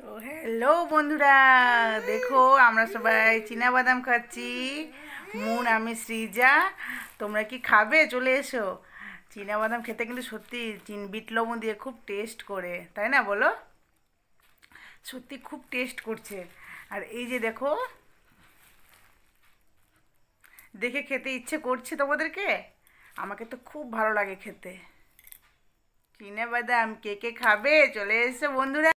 তো হ্যালো বন্ধুরা দেখো আমরা সবাই বাদাম খাচ্ছি মুন আমি সৃজা তোমরা কি খাবে চলে এসো বাদাম খেতে কিন্তু সত্যি চিন বিট লবণ দিয়ে খুব টেস্ট করে তাই না বলো সত্যি খুব টেস্ট করছে আর এই যে দেখো দেখে খেতে ইচ্ছে করছে তোমাদেরকে আমাকে তো খুব ভালো লাগে খেতে বাদাম কে কে খাবে চলে এসো বন্ধুরা